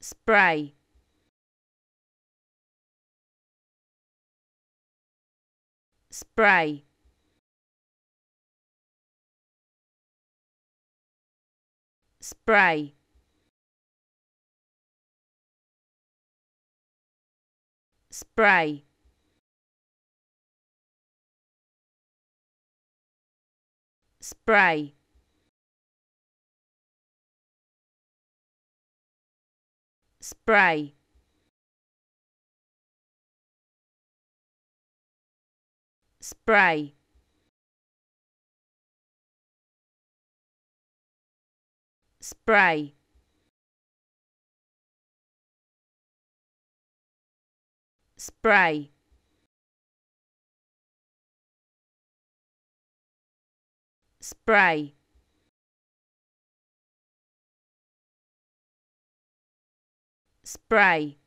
spray spray spray spray spray spray spray spray spray spray spray